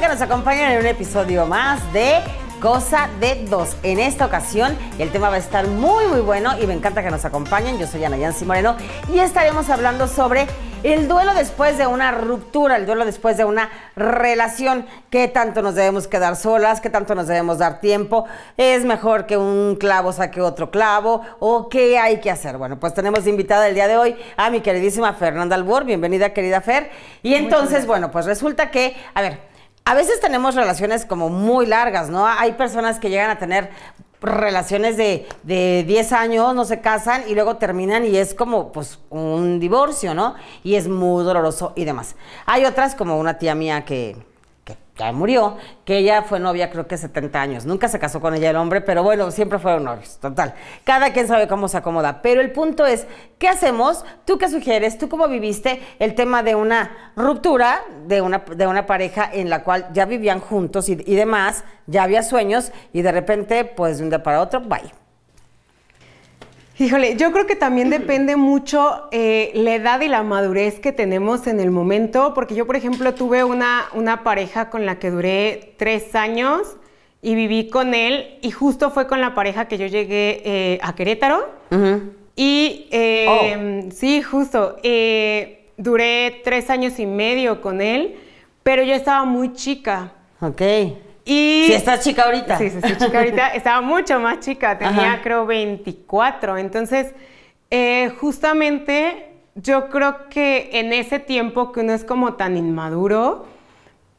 que nos acompañen en un episodio más de Cosa de Dos. En esta ocasión el tema va a estar muy, muy bueno y me encanta que nos acompañen. Yo soy Ana Yancy Moreno y estaremos hablando sobre el duelo después de una ruptura, el duelo después de una relación, qué tanto nos debemos quedar solas, qué tanto nos debemos dar tiempo, es mejor que un clavo saque otro clavo o qué hay que hacer. Bueno, pues tenemos invitada el día de hoy a mi queridísima Fernanda Albor, bienvenida querida Fer. Y entonces, bueno, pues resulta que, a ver, a veces tenemos relaciones como muy largas, ¿no? Hay personas que llegan a tener relaciones de, de 10 años, no se casan y luego terminan y es como pues un divorcio, ¿no? Y es muy doloroso y demás. Hay otras como una tía mía que ya murió, que ella fue novia creo que 70 años. Nunca se casó con ella el hombre, pero bueno, siempre fueron novios, total. Cada quien sabe cómo se acomoda. Pero el punto es, ¿qué hacemos? ¿Tú qué sugieres? ¿Tú cómo viviste el tema de una ruptura de una, de una pareja en la cual ya vivían juntos y, y demás, ya había sueños y de repente, pues de un día para otro, bye? Híjole, yo creo que también depende mucho eh, la edad y la madurez que tenemos en el momento, porque yo, por ejemplo, tuve una, pareja con la que duré tres años y viví con él, y justo fue con la pareja que yo llegué eh, a Querétaro. Y eh, oh. sí, justo, duré tres años y medio con él, pero yo estaba muy chica. Ok. Y... Si estás chica ahorita. Sí, sí, chica ahorita. Estaba mucho más chica, tenía creo 24. Entonces, eh, justamente yo creo que en ese tiempo que uno es como tan inmaduro,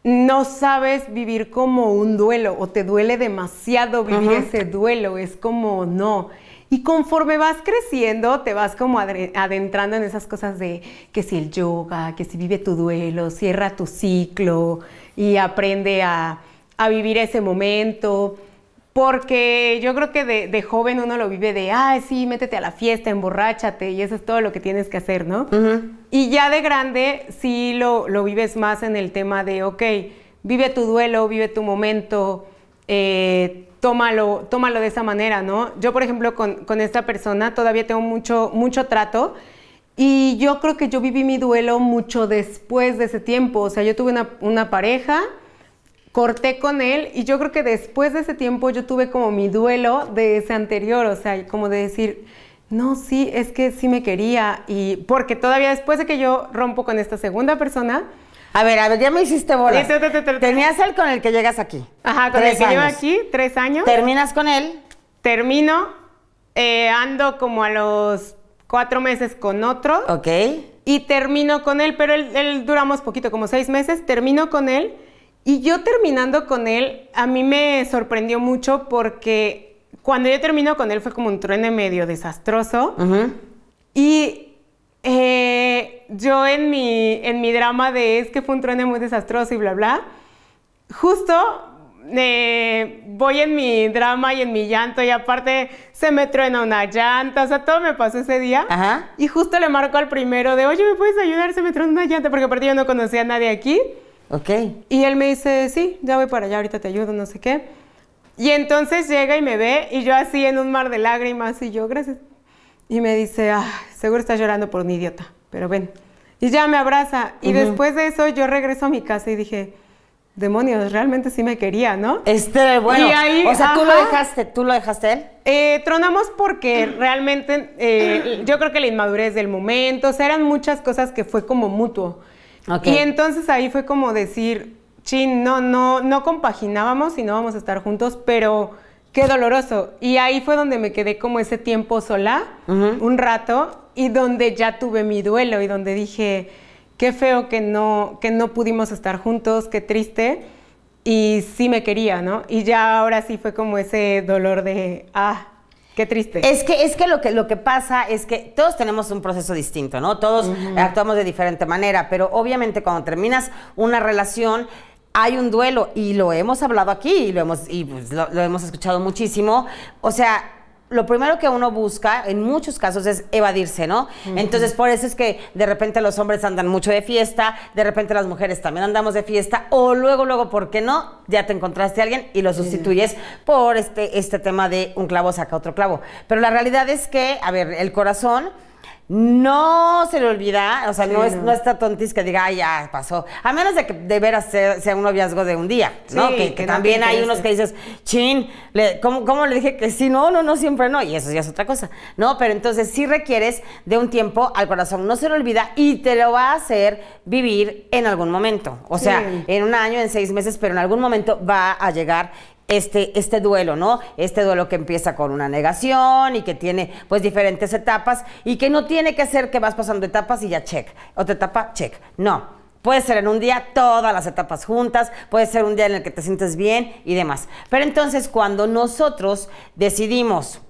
no sabes vivir como un duelo o te duele demasiado vivir ese duelo. Es como, no. Y conforme vas creciendo, te vas como adentrando en esas cosas de que si el yoga, que si vive tu duelo, cierra tu ciclo y aprende a a vivir ese momento, porque yo creo que de, joven uno lo vive de, ah, sí, métete a la fiesta, emborráchate, y eso es todo lo que tienes que hacer, ¿no? Y ya de grande sí lo, vives más en el tema de, ok, vive tu duelo, vive tu momento, eh, tómalo, tómalo de esa manera, ¿no? Yo, por ejemplo, con, con, esta persona todavía tengo mucho, mucho trato. Y yo creo que yo viví mi duelo mucho después de ese tiempo. O sea, yo tuve una pareja, corté con él y yo creo que después de ese tiempo yo tuve como mi duelo de ese anterior, o sea, como de decir, no, sí, es que sí me quería y porque todavía después de que yo rompo con esta segunda persona, a ver, a ver, ya me hiciste bolas. Tenías el con el que llegas aquí. Ajá, con el que lleva aquí, tres años. ¿Terminas con él? Termino, eh, ando como a los cuatro meses con otro. Ok. Y termino con él, pero él, él duramos poquito, como seis meses. Termino con él y yo terminando con él, a mí me sorprendió mucho porque cuando yo termino con él fue como un trueno medio desastroso. Y eh, yo en mi, en mi drama de es que fue un trueno muy desastroso y bla, bla, justo eh, voy en mi drama y en mi llanto y aparte se me truena una llanta, o sea, todo me pasó ese día. Y justo le marco al primero de, oye, ¿me puedes ayudar? Se me truena una llanta, porque aparte yo no conocía a nadie aquí. Y él me dice, sí, ya voy para allá, ahorita te ayudo, no sé qué. Y entonces llega y me ve y yo así en un mar de lágrimas y yo, gracias. Y me dice, ah, seguro estás llorando por un idiota, pero ven. Y ya me abraza. Y después de eso yo regreso a mi casa y dije, demonios, realmente sí me quería, ¿no? Este, bueno, o sea, tú lo dejaste, tú lo dejaste él. Eh, tronamos porque realmente eh, yo creo que la inmadurez del momento, o sea, eran muchas cosas que fue como mutuo. Y entonces ahí fue como decir, chin, no, no, no compaginábamos y no vamos a estar juntos, pero qué doloroso. Y ahí fue donde me quedé como ese tiempo sola, un rato, y donde ya tuve mi duelo y donde dije, qué feo que no, que no pudimos estar juntos, qué triste. Y sí me quería, ¿no? Y ya ahora sí fue como ese dolor de, ah, Qué triste. Es que, es que lo que lo que pasa es que todos tenemos un proceso distinto, ¿no? Todos actuamos de diferente manera, pero obviamente cuando terminas una relación hay un duelo y lo hemos hablado aquí y lo hemos y pues, lo hemos escuchado muchísimo. O sea, lo primero que uno busca en muchos casos es evadirse, ¿no? Entonces, por eso es que de repente los hombres andan mucho de fiesta, de repente las mujeres también andamos de fiesta, o luego, luego, ¿por qué no? Ya te encontraste a alguien y lo sustituyes por este, este tema de un clavo saca otro clavo. Pero la realidad es que, a ver, el corazón no se le olvida, o sea, no, es, no. está tontis que diga, ay, ya pasó. A menos de que de veras sea, un noviazgo de un día, ¿no? Que, también hay unos que dices, chin, le, ¿cómo, le dije que sí? No, no, no, siempre no. Y eso ya es otra cosa, ¿no? Pero entonces sí requieres de un tiempo al corazón, no se le olvida y te lo va a hacer vivir en algún momento. O sea, en un año, en seis meses, pero en algún momento va a llegar este, este, duelo, ¿no? Este duelo que empieza con una negación y que tiene pues diferentes etapas y que no tiene que ser que vas pasando etapas y ya check, otra etapa, check. No, Puede ser en un día todas las etapas juntas, puede ser un día en el que te sientes bien y demás. Pero entonces cuando nosotros decidimos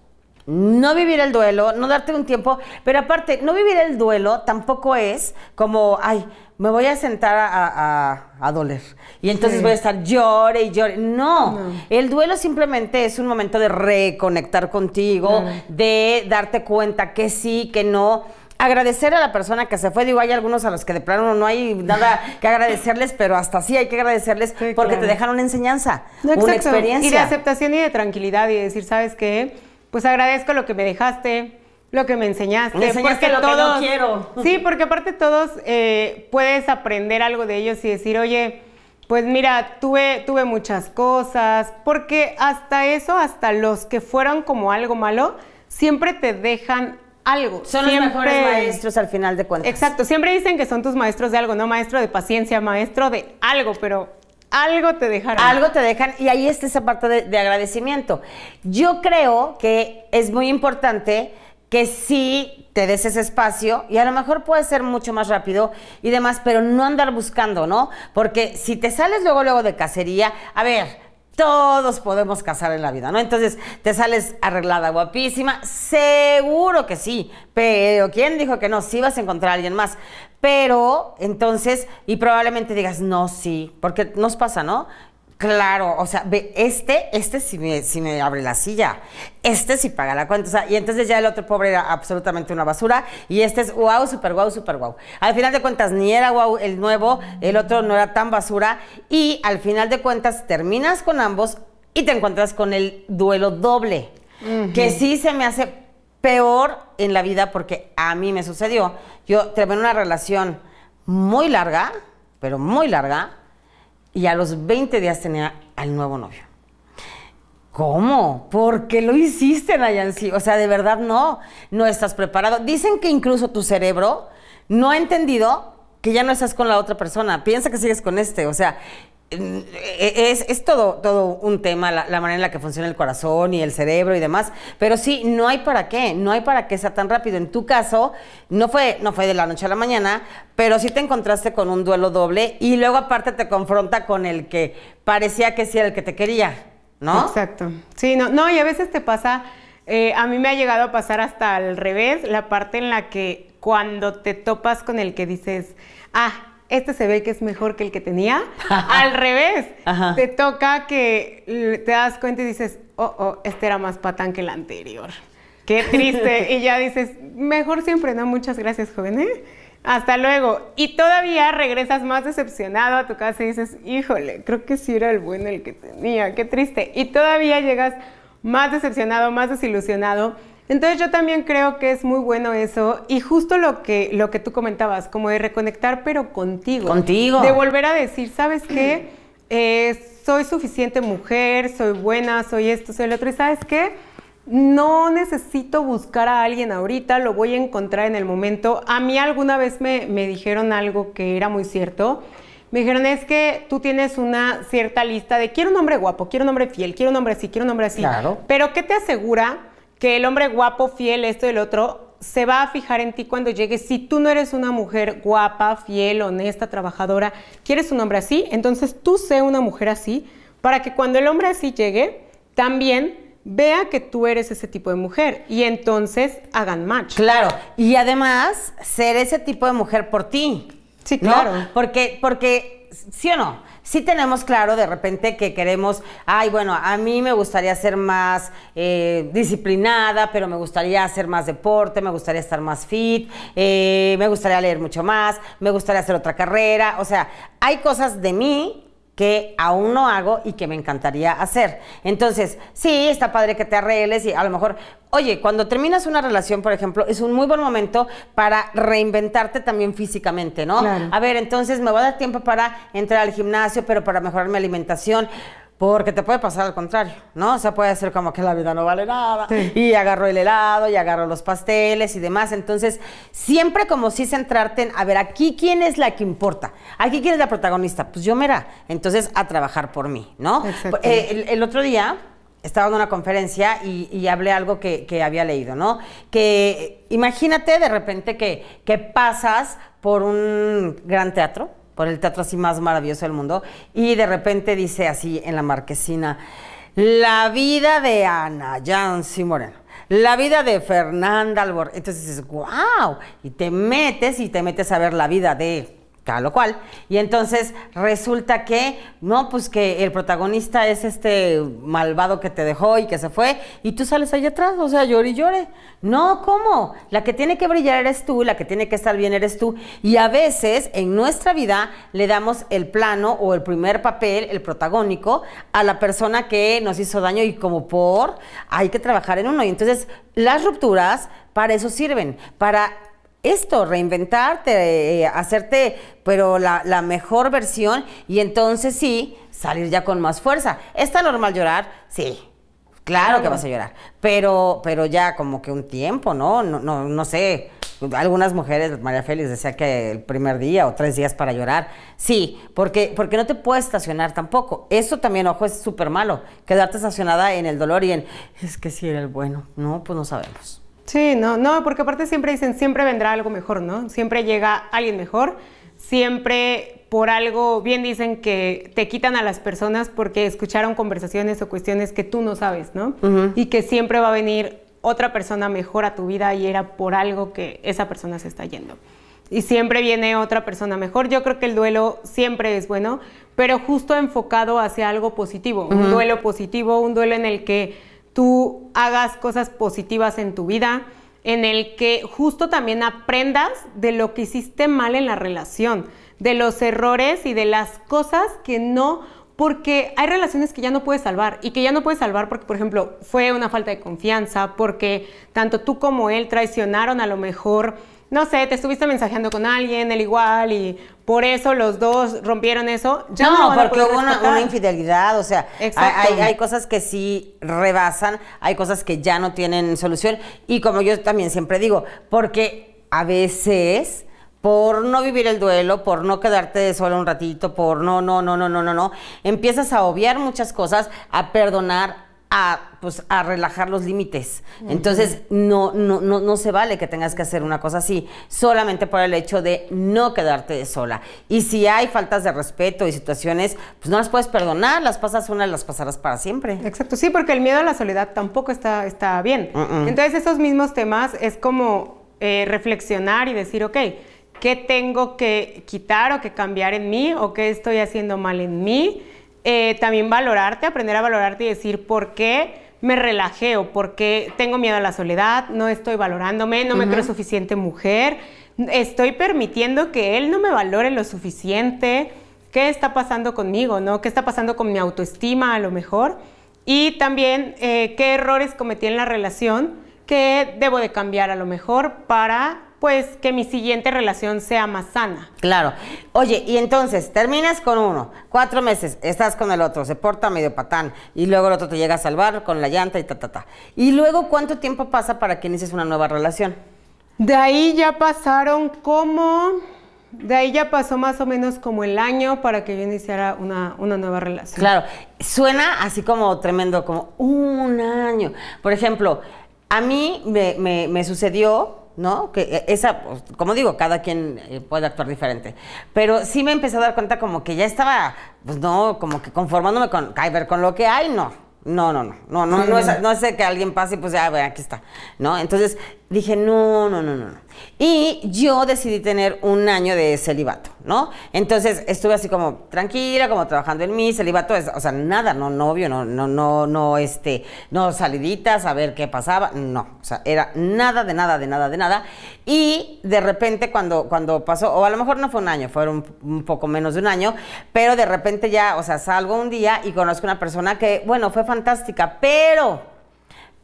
no vivir el duelo, no darte un tiempo, pero aparte, no vivir el duelo tampoco es como, ay, me voy a sentar a, doler. Y entonces voy a estar llore y llore. No, el duelo simplemente es un momento de reconectar contigo, de darte cuenta que sí, que no. Agradecer a la persona que se fue, digo, hay algunos a los que de plano no hay nada que agradecerles, pero hasta sí hay que agradecerles porque te dejaron una enseñanza, una experiencia. Y de aceptación y de tranquilidad y decir, ¿sabes qué? Pues agradezco lo que me dejaste, lo que me enseñaste. Me enseñaste porque lo que no quiero. Sí, porque aparte todos eh, puedes aprender algo de ellos y decir, oye, pues mira, tuve, tuve muchas cosas, porque hasta eso, hasta los que fueron como algo malo, siempre te dejan algo. Son los mejores maestros al final de cuentas. Exacto, siempre dicen que son tus maestros de algo, no maestro de paciencia, maestro de algo, pero algo te dejaron. Algo te dejan y ahí está esa parte de agradecimiento. Yo creo que es muy importante que sí te des ese espacio y a lo mejor puede ser mucho más rápido y demás, pero no andar buscando, ¿no? Porque si te sales luego, luego de cacería, a ver. Todos podemos cazar en la vida, ¿no? Entonces, te sales arreglada, guapísima, seguro que sí, pero ¿quién dijo que no? Sí vas a encontrar a alguien más. Pero entonces, y probablemente digas, no, sí, porque nos pasa, ¿no? Claro, o sea, ve, este, este sí me, abre la silla, este sí paga la cuenta, o sea, y entonces ya el otro pobre era absolutamente una basura, y este es wow, super wow, super wow. Al final de cuentas, ni era wow el nuevo, el otro no era tan basura, y al final de cuentas terminas con ambos y te encuentras con el duelo doble, que sí se me hace peor en la vida porque a mí me sucedió. Yo terminé una relación muy larga, pero muy larga, y a los 20 días tenía al nuevo novio. ¿Cómo? ¿Por qué lo hiciste, Nayansi? O sea, de verdad no, no estás preparado. Dicen que incluso tu cerebro no ha entendido que ya no estás con la otra persona. Piensa que sigues con este. O sea, es, todo, todo un tema la, manera en la que funciona el corazón y el cerebro y demás, pero sí, no hay para qué, no hay para qué sea tan rápido. En tu caso, no fue, no fue de la noche a la mañana, pero sí te encontraste con un duelo doble y luego aparte te confronta con el que parecía que sí era el que te quería, ¿no? Exacto. Sí, no, no y a veces te pasa, eh, a mí me ha llegado a pasar hasta al revés, la parte en la que cuando te topas con el que dices, ah, este se ve que es mejor que el que tenía. Al revés, te toca que te das cuenta y dices, oh, oh, este era más patán que el anterior. Qué triste. y ya dices, mejor siempre, ¿no? Muchas gracias, joven. ¿eh? Hasta luego. Y todavía regresas más decepcionado a tu casa y dices, híjole, creo que sí era el bueno el que tenía, qué triste. Y todavía llegas más decepcionado, más desilusionado entonces yo también creo que es muy bueno eso y justo lo que, lo que tú comentabas, como de reconectar pero contigo. Contigo. De volver a decir, ¿sabes qué? Eh, soy suficiente mujer, soy buena, soy esto, soy el otro. ¿Y sabes qué? No necesito buscar a alguien ahorita, lo voy a encontrar en el momento. A mí alguna vez me, me dijeron algo que era muy cierto. Me dijeron, es que tú tienes una cierta lista de quiero un hombre guapo, quiero un hombre fiel, quiero un hombre así, quiero un hombre así. Claro. Pero ¿qué te asegura? que el hombre guapo, fiel, esto y el otro, se va a fijar en ti cuando llegues. Si tú no eres una mujer guapa, fiel, honesta, trabajadora, quieres un hombre así, entonces tú sé una mujer así, para que cuando el hombre así llegue, también vea que tú eres ese tipo de mujer y entonces hagan match. Claro, y además ser ese tipo de mujer por ti. Sí, claro. Porque, porque, ¿sí o no? si tenemos claro de repente que queremos, ay, bueno, a mí me gustaría ser más eh, disciplinada, pero me gustaría hacer más deporte, me gustaría estar más fit, eh, me gustaría leer mucho más, me gustaría hacer otra carrera. O sea, hay cosas de mí que aún no hago y que me encantaría hacer. Entonces, sí, está padre que te arregles y a lo mejor, oye, cuando terminas una relación, por ejemplo, es un muy buen momento para reinventarte también físicamente, ¿no? A ver, entonces me va a dar tiempo para entrar al gimnasio, pero para mejorar mi alimentación porque te puede pasar al contrario, ¿no? O sea, puede ser como que la vida no vale nada, y agarro el helado, y agarro los pasteles y demás. Entonces, siempre como si centrarte en, a ver, aquí quién es la que importa, aquí quién es la protagonista. Pues yo, mira, entonces a trabajar por mí, ¿no? Eh, el, otro día estaba en una conferencia y, hablé algo que, que, había leído, ¿no? Que imagínate de repente que, que pasas por un gran teatro, por el teatro así más maravilloso del mundo, y de repente dice así en la marquesina, la vida de Ana Jan Moreno. La vida de Fernanda Albor. Entonces dices, wow, y te metes y te metes a ver la vida de lo cual. Y entonces resulta que, no, pues que el protagonista es este malvado que te dejó y que se fue, y tú sales ahí atrás, o sea, llore y llore. No, ¿cómo? La que tiene que brillar eres tú, la que tiene que estar bien eres tú. Y a veces en nuestra vida le damos el plano o el primer papel, el protagónico, a la persona que nos hizo daño y como por, hay que trabajar en uno. Y entonces las rupturas para eso sirven, para esto, reinventarte, eh, hacerte, pero la, mejor versión y entonces sí, salir ya con más fuerza. ¿Está normal llorar? Sí. Claro, que vas a llorar, pero, pero ya como que un tiempo, ¿no? No, no, no sé. Algunas mujeres, María Félix decía que el primer día o tres días para llorar. Sí, porque, porque no te puedes estacionar tampoco. Eso también, ojo, es súper malo. Quedarte estacionada en el dolor y en, es que si sí era el bueno. No, pues no sabemos. Sí, no, no, porque aparte siempre dicen, siempre vendrá algo mejor, ¿no? Siempre llega alguien mejor, siempre por algo, bien dicen que te quitan a las personas porque escucharon conversaciones o cuestiones que tú no sabes, ¿no? Y que siempre va a venir otra persona mejor a tu vida y era por algo que esa persona se está yendo. Y siempre viene otra persona mejor. Yo creo que el duelo siempre es bueno, pero justo enfocado hacia algo positivo, un duelo positivo, un duelo en el que tú hagas cosas positivas en tu vida, en el que justo también aprendas de lo que hiciste mal en la relación, de los errores y de las cosas que no, porque hay relaciones que ya no puedes salvar y que ya no puedes salvar porque, por ejemplo, fue una falta de confianza, porque tanto tú como él traicionaron a lo mejor no sé, te estuviste mensajeando con alguien, el igual, y por eso los dos rompieron eso. Ya no, porque hubo una, infidelidad, o sea, hay, hay, cosas que sí rebasan, hay cosas que ya no tienen solución, y como yo también siempre digo, porque a veces por no vivir el duelo, por no quedarte solo un ratito, por no, no, no, no, no, no, no, empiezas a obviar muchas cosas, a perdonar, pues, a relajar los límites. Entonces, no, no, no, no se vale que tengas que hacer una cosa así, solamente por el hecho de no quedarte sola. Y si hay faltas de respeto y situaciones, pues no las puedes perdonar, las pasas una y las pasarás para siempre. Exacto, sí, porque el miedo a la soledad tampoco está, está bien. Entonces, esos mismos temas es como eh, reflexionar y decir, ok, ¿qué tengo que quitar o que cambiar en mí? ¿O qué estoy haciendo mal en mí? Eh, también valorarte, aprender a valorarte y decir por qué me relajeo, por qué tengo miedo a la soledad, no estoy valorándome, no me creo suficiente mujer, estoy permitiendo que él no me valore lo suficiente, qué está pasando conmigo, ¿no? ¿Qué está pasando con mi autoestima a lo mejor? Y también eh, qué errores cometí en la relación que debo de cambiar a lo mejor para pues que mi siguiente relación sea más sana. Claro. Oye, y entonces terminas con uno, cuatro meses, estás con el otro, se porta medio patán, y luego el otro te llega a salvar con la llanta y ta, ta, ta. ¿Y luego cuánto tiempo pasa para que inicies una nueva relación? De ahí ya pasaron como... De ahí ya pasó más o menos como el año para que yo iniciara una, nueva relación. Claro, suena así como tremendo, como un año. Por ejemplo, a mí me, me, me sucedió ¿no? Que eh, esa, pues, como digo, cada quien eh, puede actuar diferente. Pero sí me empecé a dar cuenta como que ya estaba, pues no, como que conformándome con, ay, con lo que hay, no. No, no, no, no, no, no, es, no que alguien pase y pues ya, ah, bueno, aquí está, ¿no? Entonces, dije, no, no, no, no. Y yo decidí tener un año de celibato, ¿no? Entonces estuve así como tranquila, como trabajando en mí, celibato o sea, nada, no novio, no, no, no, no, este, no saliditas, a ver qué pasaba, no, o sea, era nada de nada, de nada, de nada. Y de repente cuando, cuando pasó, o a lo mejor no fue un año, fueron un, un poco menos de un año, pero de repente ya, o sea, salgo un día y conozco una persona que, bueno, fue fantástica, pero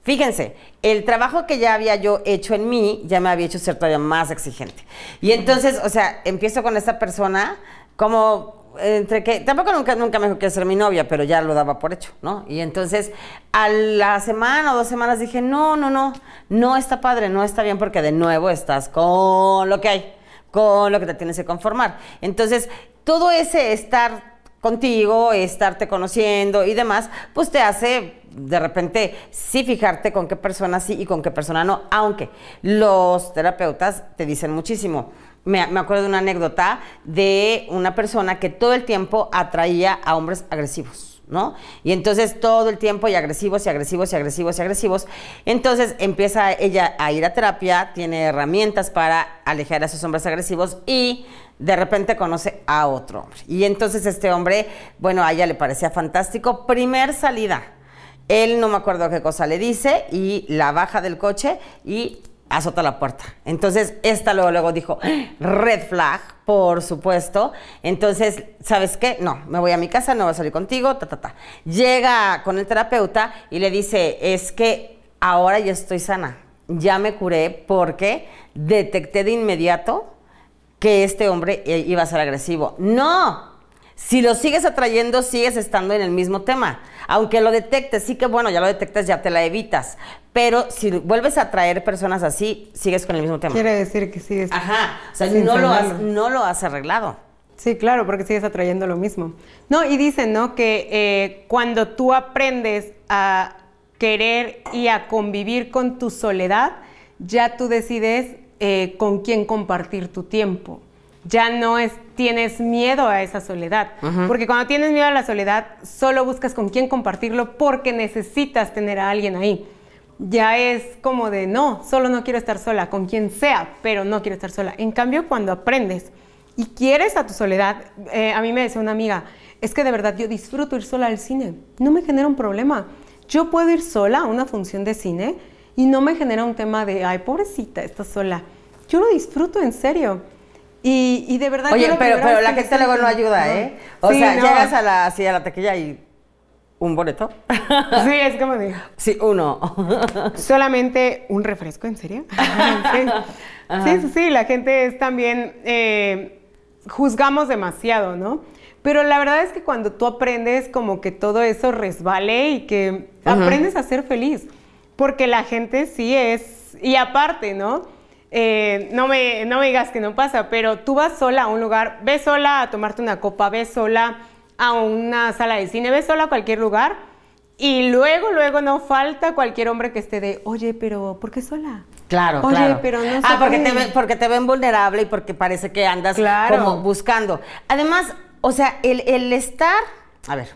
Fíjense, el trabajo que ya había yo hecho en mí ya me había hecho ser todavía más exigente. Y entonces, o sea, empiezo con esta persona como entre que tampoco nunca, nunca me dijo que ser mi novia, pero ya lo daba por hecho, ¿no? Y entonces a la semana o dos semanas dije, no, no, no, no está padre, no está bien porque de nuevo estás con lo que hay, con lo que te tienes que conformar. Entonces, todo ese estar contigo, estarte conociendo y demás, pues te hace de repente sí fijarte con qué persona sí y con qué persona no, aunque los terapeutas te dicen muchísimo. Me, acuerdo de una anécdota de una persona que todo el tiempo atraía a hombres agresivos, ¿no? Y entonces todo el tiempo y agresivos y agresivos y agresivos y agresivos. Entonces empieza ella a ir a terapia, tiene herramientas para alejar a esos hombres agresivos y de repente conoce a otro hombre. Y entonces este hombre, bueno, a ella le parecía fantástico. Primer salida él no me acuerdo qué cosa le dice y la baja del coche y azota la puerta. Entonces, esta luego, luego dijo, red flag, por supuesto. Entonces, ¿sabes qué? No, me voy a mi casa, no voy a salir contigo, ta, ta, ta. Llega con el terapeuta y le dice, es que ahora ya estoy sana, ya me curé porque detecté de inmediato que este hombre eh, iba a ser agresivo. No, si lo sigues atrayendo, sigues estando en el mismo tema. Aunque lo detectes, sí que bueno, ya lo detectas, ya te la evitas. Pero si vuelves a atraer personas así, sigues con el mismo tema. Quiere decir que sigues. Ajá. O sea, no lo, has, no lo has arreglado. Sí, claro, porque sigues atrayendo lo mismo. No, y dicen, ¿no? Que eh, cuando tú aprendes a querer y a convivir con tu soledad, ya tú decides eh, con quién compartir tu tiempo ya no tienes miedo a esa soledad. Porque cuando tienes miedo a la soledad, solo buscas con quién compartirlo porque necesitas tener a alguien ahí. Ya es como de, no, solo no quiero estar sola, con quien sea, pero no quiero estar sola. En cambio, cuando aprendes y quieres a tu soledad, eh, a mí me decía una amiga, es que de verdad yo disfruto ir sola al cine, no me genera un problema. Yo puedo ir sola a una función de cine y no me genera un tema de, ay, pobrecita, estás sola. Yo lo disfruto en serio. Y, de verdad... Oye, pero, la gente luego no ayuda, ¿eh? O sea, llegas a la, así a la taquilla y... ¿Un boleto? Sí, es como digo. Sí, uno. Solamente un refresco, ¿en serio? sí. sí, sí, la gente es también... Eh, juzgamos demasiado, ¿no? Pero la verdad es que cuando tú aprendes como que todo eso resbale y que aprendes a ser feliz, porque la gente sí es, y aparte, ¿no? Eh, no, me, no me digas que no pasa, pero tú vas sola a un lugar, ves sola a tomarte una copa, ves sola a una sala de cine, ves sola a cualquier lugar y luego, luego no falta cualquier hombre que esté de, oye, pero ¿por qué sola? Claro, Oye, pero no Ah, porque te, ven, porque te ven vulnerable y porque parece que andas como buscando. Además, o sea, el, el estar, a ver,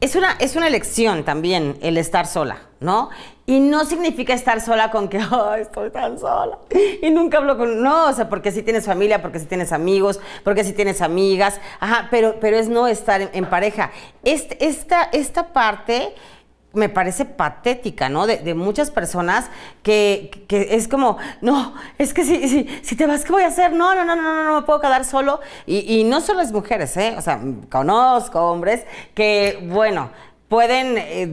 es una, es una elección también el estar sola. ¿no? Y no significa estar sola con que, oh, estoy tan sola y nunca hablo con... No, o sea, porque si sí tienes familia, porque si sí tienes amigos, porque si sí tienes amigas, ajá, pero, pero es no estar en, pareja. Este, esta, esta parte me parece patética, ¿no? De, muchas personas que, es como, no, es que si, si, si, te vas, ¿qué voy a hacer? No, no, no, no, no, no me puedo quedar solo. Y, y no solo es mujeres, ¿eh? O sea, conozco hombres que, bueno, pueden eh,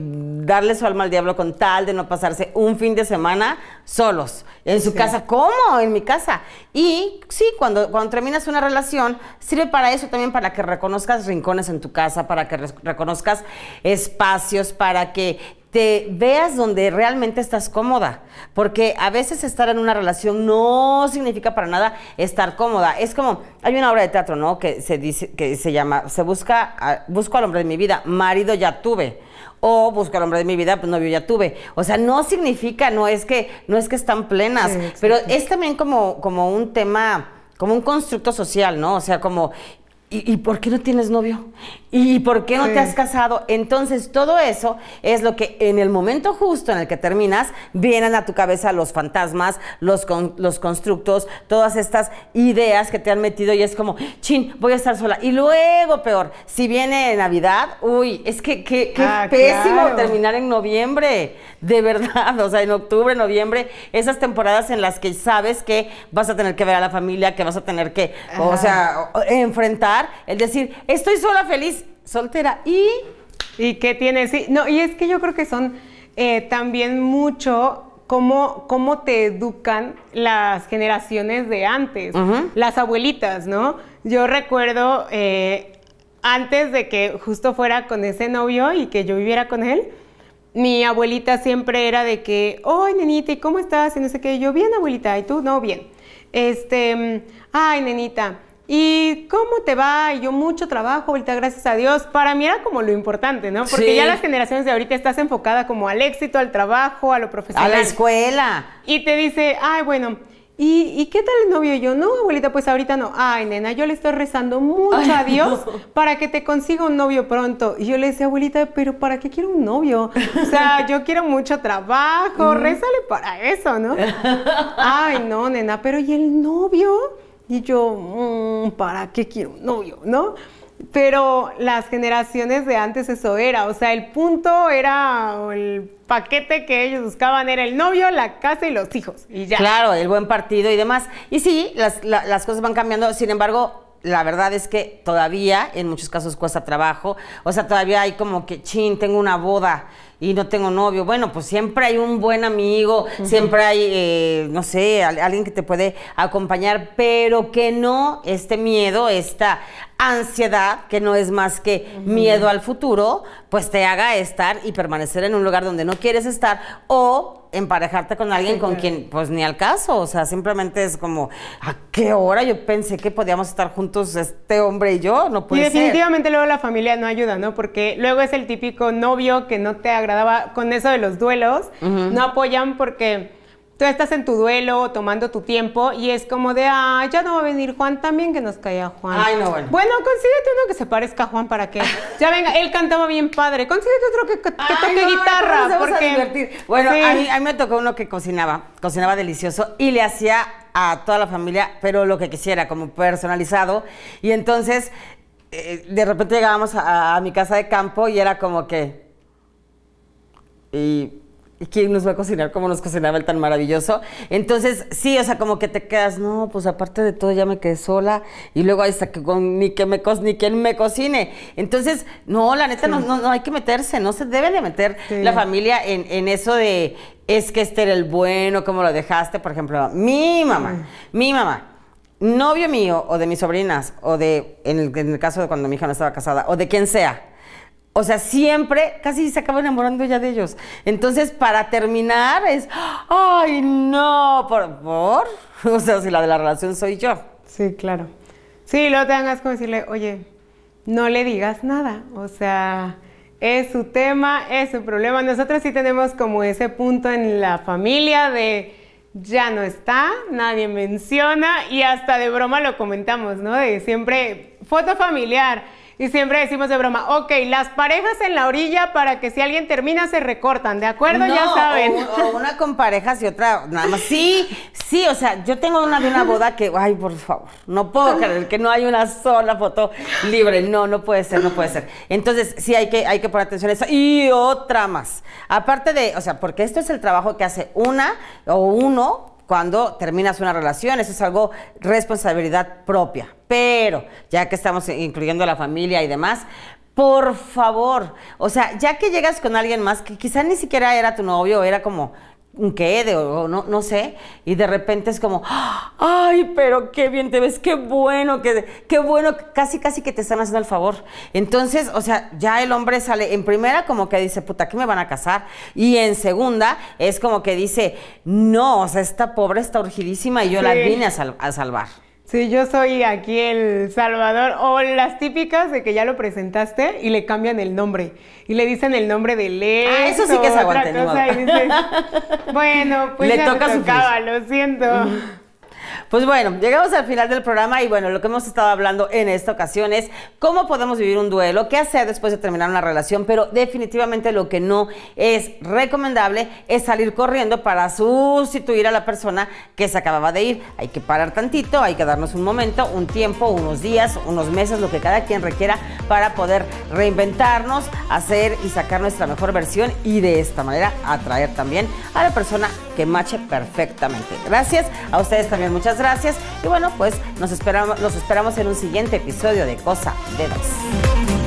darle su alma al diablo con tal de no pasarse un fin de semana solos en su casa. ¿Cómo? En mi casa. Y sí, cuando, cuando terminas una relación, sirve para eso también, para que reconozcas rincones en tu casa, para que reconozcas espacios, para que te veas donde realmente estás cómoda. Porque a veces estar en una relación no significa para nada estar cómoda. Es como, hay una obra de teatro, ¿no? Que se dice, que se llama, se busca, ah, busco al hombre de mi vida, marido ya tuve. O busco al hombre de mi vida, pues novio ya tuve. O sea, no significa, no es que, no es que están plenas. pero es también como, como un tema, como un constructo social, ¿no? O sea, como, ¿Y, ¿Y, por qué no tienes novio? ¿Y por qué no te has casado? Entonces, todo eso es lo que en el momento justo en el que terminas, vienen a tu cabeza los fantasmas, los, los constructos, todas estas ideas que te han metido y es como, chin, voy a estar sola. Y luego, peor, si viene Navidad, uy, es que qué, ah, pésimo terminar en noviembre, de verdad, o sea, en octubre, noviembre, esas temporadas en las que sabes que vas a tener que ver a la familia, que vas a tener que, o sea, enfrentar, el decir, estoy sola feliz soltera. ¿Y? ¿Y qué tienes? Sí, no, y es que yo creo que son eh, también mucho Cómo, cómo, te educan las generaciones de antes, las abuelitas, ¿no? Yo recuerdo eh, antes de que justo fuera con ese novio y que yo viviera con él, mi abuelita siempre era de que, ¡ay, nenita, ¿y cómo estás? Y no sé qué, yo, bien, abuelita, ¿y tú? No, bien. Este, mm, ay, nenita, ¿Y cómo te va? Y yo mucho trabajo ahorita, gracias a Dios. Para mí era como lo importante, ¿no? Porque ya las generaciones de ahorita estás enfocada como al éxito, al trabajo, a lo profesional. A la escuela. Y te dice, ay, bueno, ¿Y, qué tal el novio? yo, no, abuelita, pues ahorita no. Ay, nena, yo le estoy rezando mucho a Dios para que te consiga un novio pronto. Y yo le decía, abuelita, pero ¿para qué quiero un novio? O sea, yo quiero mucho trabajo, rezale para eso, ¿no? Ay, no, nena, pero ¿y el novio? Y yo, mm, ¿para qué quiero un novio? ¿No? Pero las generaciones de antes eso era, o sea, el punto era, el paquete que ellos buscaban era el novio, la casa y los hijos. Y ya. Claro, el buen partido y demás. Y sí, las, las cosas van cambiando, sin embargo, la verdad es que todavía, en muchos casos cuesta trabajo, o sea, todavía hay como que, chin, tengo una boda y no tengo novio. Bueno, pues siempre hay un buen amigo, siempre hay, eh, no sé, alguien que te puede acompañar, pero que no este miedo, esta ansiedad, que no es más que miedo al futuro, pues te haga estar y permanecer en un lugar donde no quieres estar o emparejarte con alguien con quien, pues ni al caso, o sea, simplemente es como, ¿a qué hora yo pensé que podíamos estar juntos este hombre y yo? No puede Y definitivamente luego la familia no ayuda, ¿no? Porque luego es el típico novio que no te agradaba con eso de los duelos, no apoyan porque tú estás en tu duelo, tomando tu tiempo, y es como de, ah, ya no va a venir Juan también, que nos caía Juan. Ay, no, bueno. Bueno, consíguete uno que se parezca a Juan para que. ya venga, él cantaba bien padre. Consíguete otro que, toque guitarra. porque... Bueno, a, mí, me tocó uno que cocinaba, cocinaba delicioso y le hacía a toda la familia, pero lo que quisiera, como personalizado. Y entonces, eh, de repente llegábamos a, a mi casa de campo y era como que. Y ¿Y ¿quién nos va a cocinar como nos cocinaba el tan maravilloso? Entonces, sí, o sea, como que te quedas, no, pues aparte de todo ya me quedé sola y luego ahí está que ni que me co ni quien me cocine. Entonces, no, la neta no, no, hay que meterse, no se debe de meter la familia en, eso de es que este era el bueno, como lo dejaste, por ejemplo, mi mamá, mi mamá novio mío o de mis sobrinas o de, en el, en el caso de cuando mi hija no estaba casada, o de quien sea, o sea, siempre, casi se acaba enamorando ya de ellos. Entonces, para terminar, es, ay, no, por favor. O sea, si la de la relación soy yo. Sí, claro. Sí, luego te hagas como decirle, oye, no le digas nada. O sea, es su tema, es su problema. Nosotros sí tenemos como ese punto en la familia de ya no está, nadie menciona y hasta de broma lo comentamos, ¿no? De siempre foto familiar y siempre decimos de broma, ok, las parejas en la orilla para que si alguien termina se recortan, ¿de acuerdo? ya saben. O, una con parejas y otra, nada más. Sí, sí, o sea, yo tengo una de una boda que, ay, por favor, no puedo creer que no hay una sola foto libre. No, no puede ser, no puede ser. Entonces, sí, hay que, hay que poner atención a eso. Y otra más. Aparte de, o sea, porque esto es el trabajo que hace una o uno cuando terminas una relación. Eso es algo responsabilidad propia. Pero, ya que estamos incluyendo a la familia y demás, por favor, o sea, ya que llegas con alguien más que quizá ni siquiera era tu novio, era como un qué, de, o no, no sé, y de repente es como, ay, pero qué bien te ves, qué bueno, qué, qué bueno, casi, casi que te están haciendo el favor. Entonces, o sea, ya el hombre sale en primera como que dice, puta, ¿qué me van a casar? Y en segunda es como que dice, no, o sea, esta pobre está urgidísima y yo la vine a, a salvar. Sí, yo soy aquí el Salvador o las típicas de que ya lo presentaste y le cambian el nombre y le dicen el nombre de Leo. Ah, eso sí que es Bueno, pues le toca tocaba, lo siento. Pues bueno, llegamos al final del programa y bueno, lo que hemos estado hablando en esta ocasión es cómo podemos vivir un duelo, qué hacer después de terminar una relación, pero definitivamente lo que no es recomendable es salir corriendo para sustituir a la persona que se acababa de ir. Hay que parar tantito, hay que darnos un momento, un tiempo, unos días, unos meses, lo que cada quien requiera para poder reinventarnos, hacer y sacar nuestra mejor versión y de esta manera atraer también a la persona que mache perfectamente. Gracias a ustedes también Muchas gracias y bueno, pues nos esperamos, esperamos en un siguiente episodio de Cosa de Dos.